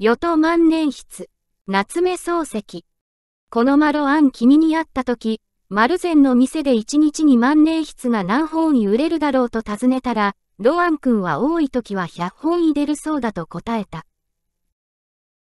与と万年筆、夏目漱石。このマロアン君に会った時、丸善の店で一日に万年筆が何本に売れるだろうと尋ねたら、ロアン君は多い時は100本入れるそうだと答えた。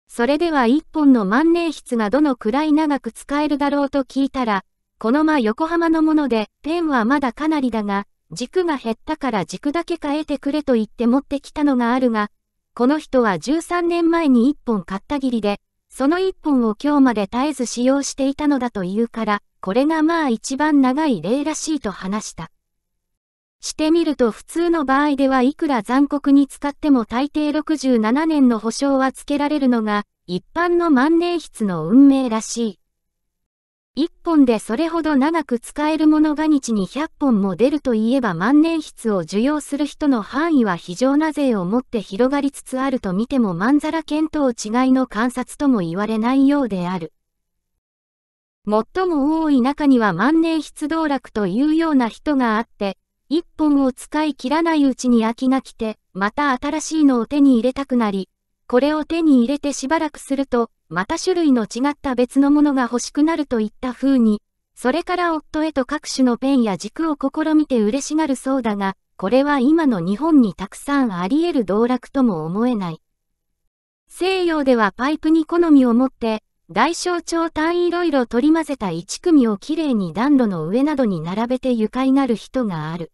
それでは1本の万年筆がどのくらい長く使えるだろうと聞いたら、この間横浜のもので、ペンはまだかなりだが、軸が減ったから軸だけ変えてくれと言って持ってきたのがあるが、この人は13年前に1本買ったぎりで、その1本を今日まで絶えず使用していたのだというから、これがまあ一番長い例らしいと話した。してみると普通の場合ではいくら残酷に使っても大抵67年の保証はつけられるのが一般の万年筆の運命らしい。1本でそれほど長く使えるものが日に100本も出るといえば万年筆を受容する人の範囲は非常な税をもって広がりつつあると見てもまんざら見当違いの観察とも言われないようである。最も多い中には万年筆道楽というような人があって、一本を使い切らないうちに飽きが来て、また新しいのを手に入れたくなり、これを手に入れてしばらくすると、また種類の違った別のものが欲しくなるといった風に、それから夫へと各種のペンや軸を試みて嬉しがるそうだが、これは今の日本にたくさんあり得る道楽とも思えない。西洋ではパイプに好みを持って、大小腸単いろいろ取り混ぜた1組をきれいに暖炉の上などに並べて愉快なる人がある。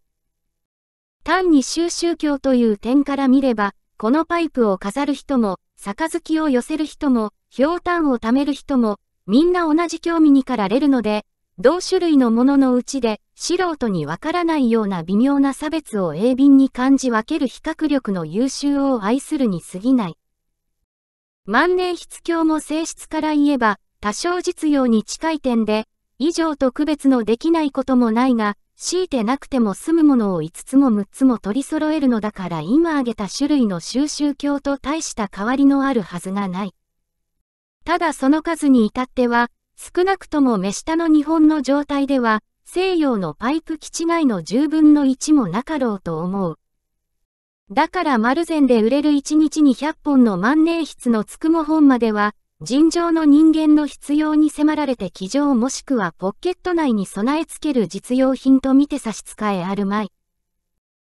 単に収宗教という点から見れば、このパイプを飾る人も、杯を寄せる人も、ひょうたんを貯める人も、みんな同じ興味にかられるので、同種類のもののうちで、素人にわからないような微妙な差別を鋭敏に感じ分ける比較力の優秀を愛するに過ぎない。万年筆教も性質から言えば、多少実用に近い点で、以上と区別のできないこともないが、強いてなくても済むものを5つも6つも取り揃えるのだから今挙げた種類の収集鏡と大した変わりのあるはずがない。ただその数に至っては、少なくとも目下の日本の状態では、西洋のパイプ基地外の10分の1もなかろうと思う。だから丸善で売れる1日に100本の万年筆のつくも本までは、尋常の人間の必要に迫られて機丈もしくはポッケット内に備え付ける実用品と見て差し支えあるまい。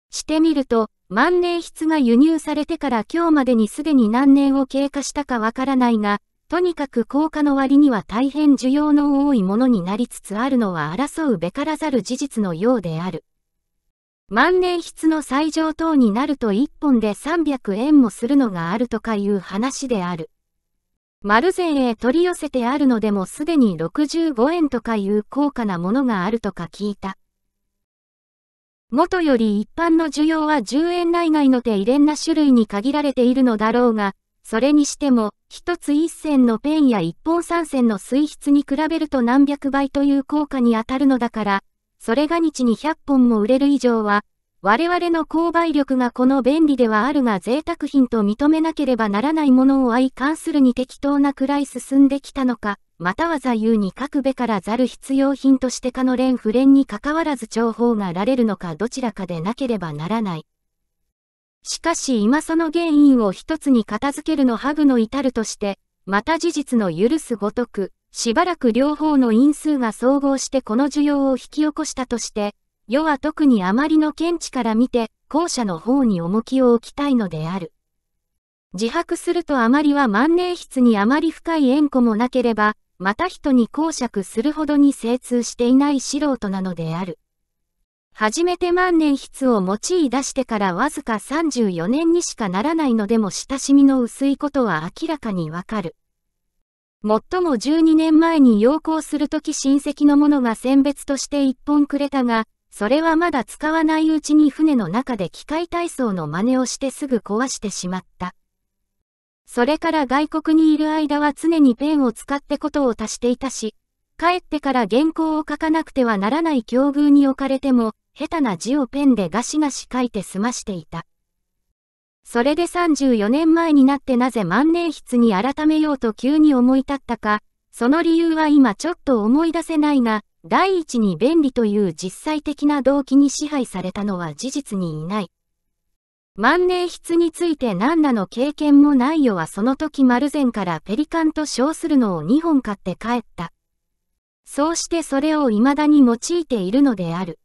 してみると、万年筆が輸入されてから今日までにすでに何年を経過したかわからないが、とにかく効果の割には大変需要の多いものになりつつあるのは争うべからざる事実のようである。万年筆の最上等になると1本で300円もするのがあるとかいう話である。丸善へ取り寄せてあるのでもすでに65円とかいう高価なものがあるとか聞いた。元より一般の需要は10円内外の手入れんな種類に限られているのだろうが、それにしても、一つ一銭のペンや一本三銭の水質に比べると何百倍という効果に当たるのだから、それが日に100本も売れる以上は、我々の購買力がこの便利ではあるが贅沢品と認めなければならないものを相関するに適当なくらい進んできたのか、または座右に書くべからざる必要品としてかの連不連に関わらず重宝がられるのかどちらかでなければならない。しかし今その原因を一つに片付けるのハグの至るとして、また事実の許すごとく、しばらく両方の因数が総合してこの需要を引き起こしたとして、世は特にあまりの見地から見て、後者の方に重きを置きたいのである。自白するとあまりは万年筆にあまり深い縁故もなければ、また人に公爵するほどに精通していない素人なのである。初めて万年筆を用い出してからわずか34年にしかならないのでも親しみの薄いことは明らかにわかる。もっとも12年前に要行するとき親戚の者が選別として一本くれたが、それはまだ使わないうちに船の中で機械体操の真似をしてすぐ壊してしまった。それから外国にいる間は常にペンを使ってことを足していたし、帰ってから原稿を書かなくてはならない境遇に置かれても、下手な字をペンでガシガシ書いて済ましていた。それで34年前になってなぜ万年筆に改めようと急に思い立ったか、その理由は今ちょっと思い出せないが、第一に便利という実際的な動機に支配されたのは事実にいない。万年筆について何らの経験もないよはその時丸善からペリカンと称するのを2本買って帰った。そうしてそれを未だに用いているのである。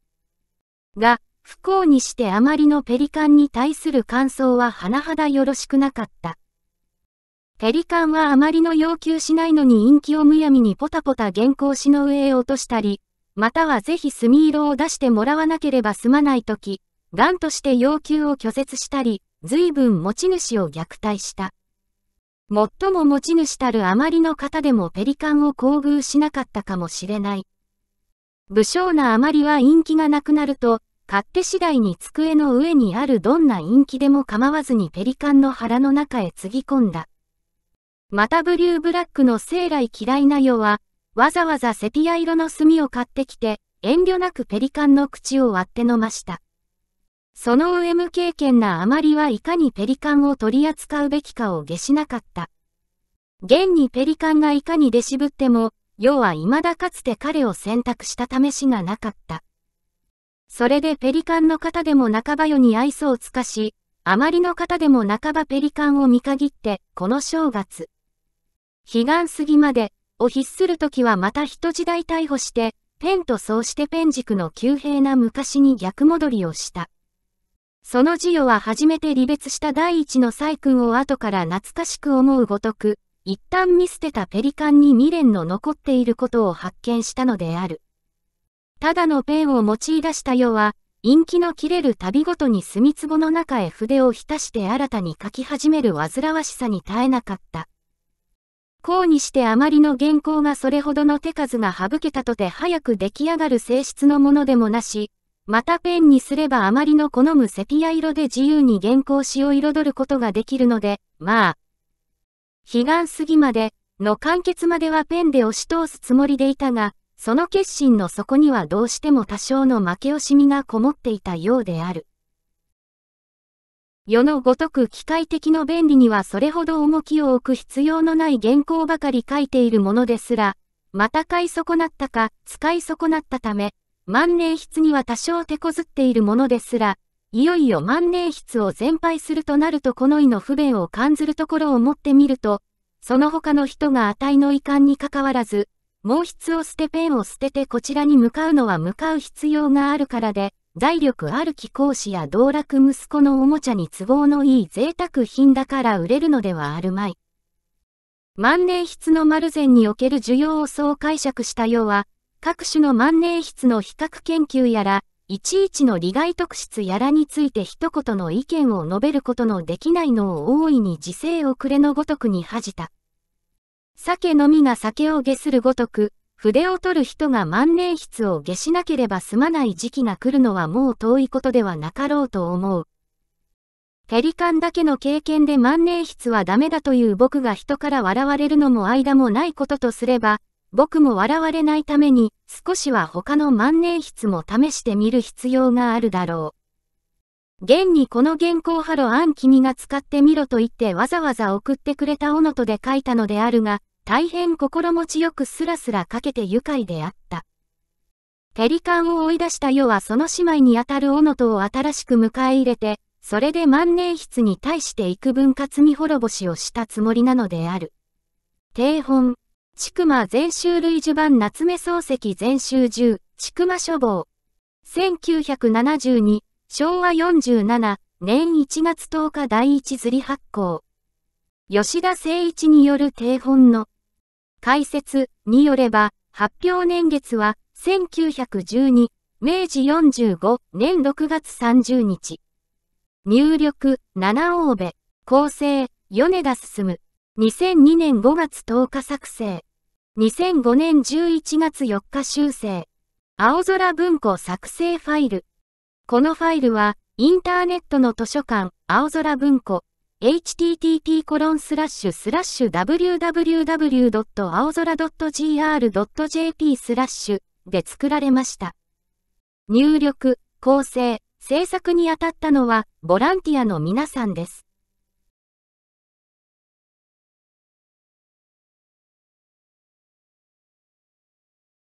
が、不幸にしてあまりのペリカンに対する感想は甚だよろしくなかった。ペリカンはあまりの要求しないのに陰気をむやみにポタポタ原稿紙の上へ落としたり、またはぜひ墨色を出してもらわなければ済まないとき、ガンとして要求を拒絶したり、随分持ち主を虐待した。最も持ち主たるあまりの方でもペリカンを厚遇しなかったかもしれない。武将なあまりは陰気がなくなると、勝手次第に机の上にあるどんな陰気でも構わずにペリカンの腹の中へつぎ込んだ。またブリューブラックの生来嫌いな世は、わざわざセピア色の墨を買ってきて、遠慮なくペリカンの口を割って飲ました。その上無経験なあまりはいかにペリカンを取り扱うべきかを下しなかった。現にペリカンがいかに出ぶっても、世は未だかつて彼を選択した試しがなかった。それでペリカンの方でも半ば世に愛想をつかし、あまりの方でも半ばペリカンを見限って、この正月。彼岸過ぎまで、を必するときはまた人時代逮捕して、ペンとそうしてペン軸の急平な昔に逆戻りをした。その授与は初めて離別した第一の細君を後から懐かしく思うごとく、一旦見捨てたペリカンに未練の残っていることを発見したのである。ただのペンを用い出した世は、陰気の切れる旅ごとに墨壺の中へ筆を浸して新たに書き始める煩わしさに耐えなかった。こうにしてあまりの原稿がそれほどの手数が省けたとて早く出来上がる性質のものでもなし、またペンにすればあまりの好むセピア色で自由に原稿紙を彩ることができるので、まあ、悲願すぎまでの完結まではペンで押し通すつもりでいたが、その決心の底にはどうしても多少の負け惜しみがこもっていたようである。世のごとく機械的の便利にはそれほど重きを置く必要のない原稿ばかり書いているものですら、また買い損なったか、使い損なったため、万年筆には多少手こずっているものですら、いよいよ万年筆を全廃するとなるとこの意の不便を感ずるところを持ってみると、その他の人が値の遺憾にかかわらず、毛筆を捨てペンを捨ててこちらに向かうのは向かう必要があるからで、財力ある貴公子や道楽息子のおもちゃに都合のいい贅沢品だから売れるのではあるまい。万年筆の丸善における需要をそう解釈したようは、各種の万年筆の比較研究やら、いちいちの利害特質やらについて一言の意見を述べることのできないのを大いに自制遅れのごとくに恥じた。酒のみが酒を下するごとく、筆を取る人が万年筆を下しなければ済まない時期が来るのはもう遠いことではなかろうと思う。ペリカンだけの経験で万年筆はダメだという僕が人から笑われるのも間もないこととすれば、僕も笑われないために少しは他の万年筆も試してみる必要があるだろう。現にこの原稿ハロアン君が使ってみろと言ってわざわざ送ってくれた斧とで書いたのであるが、大変心持ちよくスラスラかけて愉快であった。ペリカンを追い出した世はその姉妹にあたるオノとを新しく迎え入れて、それで万年筆に対して幾分かみ滅ぼしをしたつもりなのである。定本、ちくま全集類呪版夏目漱石全集中、ちくま書房。1972、昭和47年1月10日第一釣り発行。吉田誠一による定本の解説によれば、発表年月は1912明治45年6月30日。入力7欧米構成米田進2002年5月10日作成2005年11月4日修正青空文庫作成ファイルこのファイルはインターネットの図書館青空文庫 http コロンスラッシュスラッシュ www.aozora.gr.jp スラッシュで作られました。入力、構成、制作に当たったのはボランティアの皆さんです。